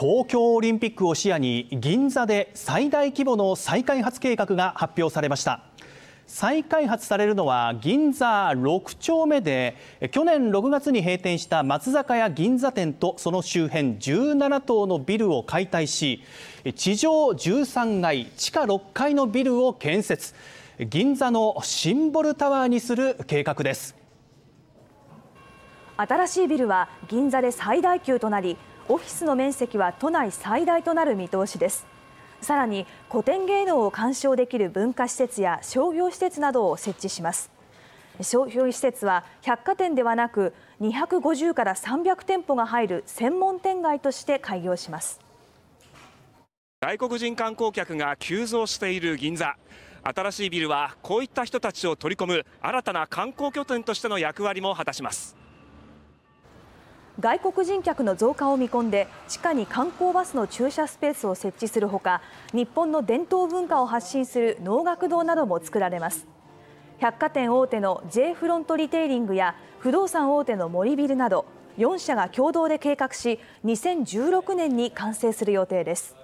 東京オリンピックを視野に銀座で最大規模の再開発計画が発表されました再開発されるのは銀座6丁目で去年6月に閉店した松坂屋銀座店とその周辺17棟のビルを解体し地上13階地下6階のビルを建設銀座のシンボルタワーにする計画です新しいビルは銀座で最大級となりオフィスの面積は都内最大となる見通しですさらに古典芸能を鑑賞できる文化施設や商業施設などを設置します商業施設は百貨店ではなく250から300店舗が入る専門店街として開業します外国人観光客が急増している銀座新しいビルはこういった人たちを取り込む新たな観光拠点としての役割も果たします外国人客の増加を見込んで地下に観光バスの駐車スペースを設置するほか日本の伝統文化を発信する能楽堂なども作られます百貨店大手の J フロントリテイリングや不動産大手の森ビルなど4社が共同で計画し2016年に完成する予定です